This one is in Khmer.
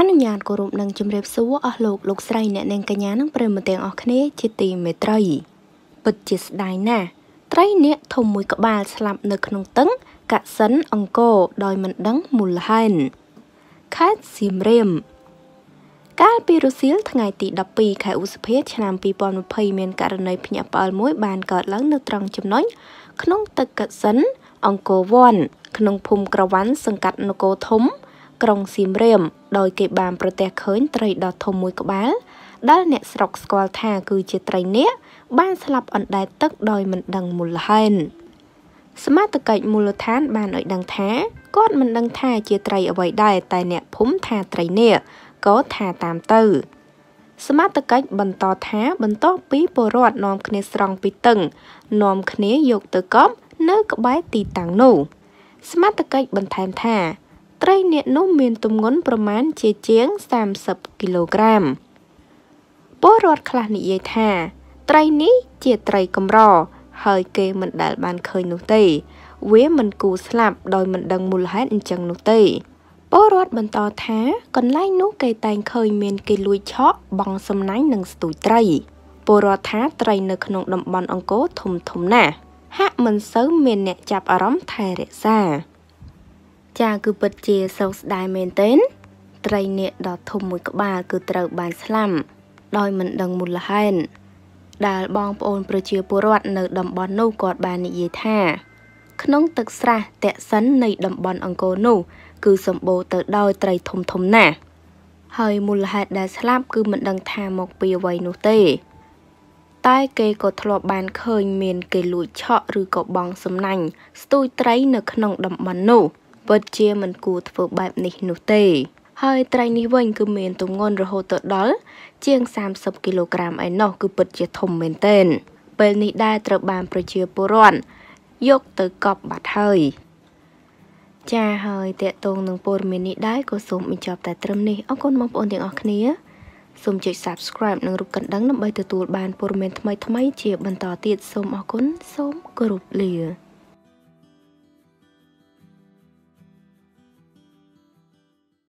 អនុញ្ញាតគោរពនិងជម្រាបសួរអស់លោកលោកស្រី អ្នកនាងកញ្ញានិងប្រិយមិត្តទាំងអស់គ្នាជាទីមេត្រីពិតជាស្ដាយណាស់ត្រីនេះធំមួយក្បាលស្លាប់នៅក្នុងទឹងកសិនអង្គរដោយមិនដឹងមូលហេតុខេត្តសៀមរាបកាលពីរសៀលថ្ងៃទី12ខែឧសភាឆ្នាំ2020មានករណីភ្ញាក់ផ្អើលមួយបានកើតឡើងនៅត្រង់ចំណុចក្នុងទឹកកសិនអង្គរវ័នក្នុងភូមិក្រវ៉ាន់សង្កាត់នគរធំក្រុងសៀមរាម ដោយគេបានប្រទះឃើញត្រីដ៏ធំមួយក្បាលដែលអ្នកស្រុកស្គាល់ថាគឺជាត្រីនាគបានស្លាប់អណ្ដែតទឹក ដោយមិនដឹងមូលហេតុសមត្ថកិច្ចមូលដ្ឋាន បានឲ្យដឹងថាគាត់មិនដឹងថាជាត្រីអ្វីដែរតែអ្នកភូមិថាត្រីនាគក៏ថាតាមទៅសមត្ថកិច្ចបន្តថា បន្ទាប់ពីពលរដ្ឋនាំគ្នាស្រង់ពីតឹងនាំគ្នាយកទៅកប់ នៅក្បែរទីតាំងនោះសមត្ថកិច្ចបន្ថែមថាត្រីនាគនោះមានទម្ងន់ប្រមាណជាជាង30គីឡូក្រាមពលរដ្ឋខ្លះនិយាយថា ត្រីនេះជាត្រីកម្រហើយគេមិនដែលបានឃើញនោះទេវាមិនគូស្លាប់ដោយមិនដឹងមូលហេតុអញ្ចឹងនោះទេពលរដ្ឋបន្តថាកន្លែងនោះគេតែងឃើញមានគេលួចឆក់បងសំណាញ់និងស្ទូចត្រីពលរដ្ឋថាត្រីនៅក្នុងតំបន់អង្គរធំធំណាស់ហាក់មិនសូវមានអ្នកចាប់អារម្មណ៍ថែរក្សាចាគឺពិតជាសោកស្ដាយមែនទែនត្រីនាគដ៏ធំមួយក្បាលគឺត្រូវបានស្លាប់ដោយមិនដឹងមូលហេតុដែលបងប្អូនប្រជាពលរដ្ឋនៅតំបន់នោះគាត់បាននិយាយថា ក្នុងទឹកស្រះតាក់សិននៃតំបន់អង្គរនោះ គឺសម្បូរទៅដោយត្រីធំធំណាស់ហើយមូលហេតុដែលស្លាប់គឺមិនដឹងថាមកពីអ្វីនោះទេតែគេក៏ធ្លាប់បានឃើញមានគេលួចឆក់ឬក៏បងសំណាញ់ស្ទួយត្រីនៅក្នុងតំបន់នោះ។ពិតជាមិនគួរធ្វើបែបនេះនោះទេ ហើយត្រីនេះវិញ គឺមានទម្ងន់រហូតទៅដល់ជាង30គីឡូក្រាមឯណោះគឺពិតជាធំមែនទែនពេលនេះដែរត្រូវបាន ប្រជាពលរដ្ឋយកទៅកប់បាត់ហើយ ចាហើយតកតងនឹងព័ត៌មាននេះដែរក៏សូមបញ្ចប់តែត្រឹមនេះអរគុណបងប្អូនទាំងអស់គ្នាសូមចុច Subscribe និងរូបកណ្ដឹងដើម្បីទទួលបានព័ត៌មានថ្មីៗជា បន្តទៀតសូមអរគុណសូមគោរពលា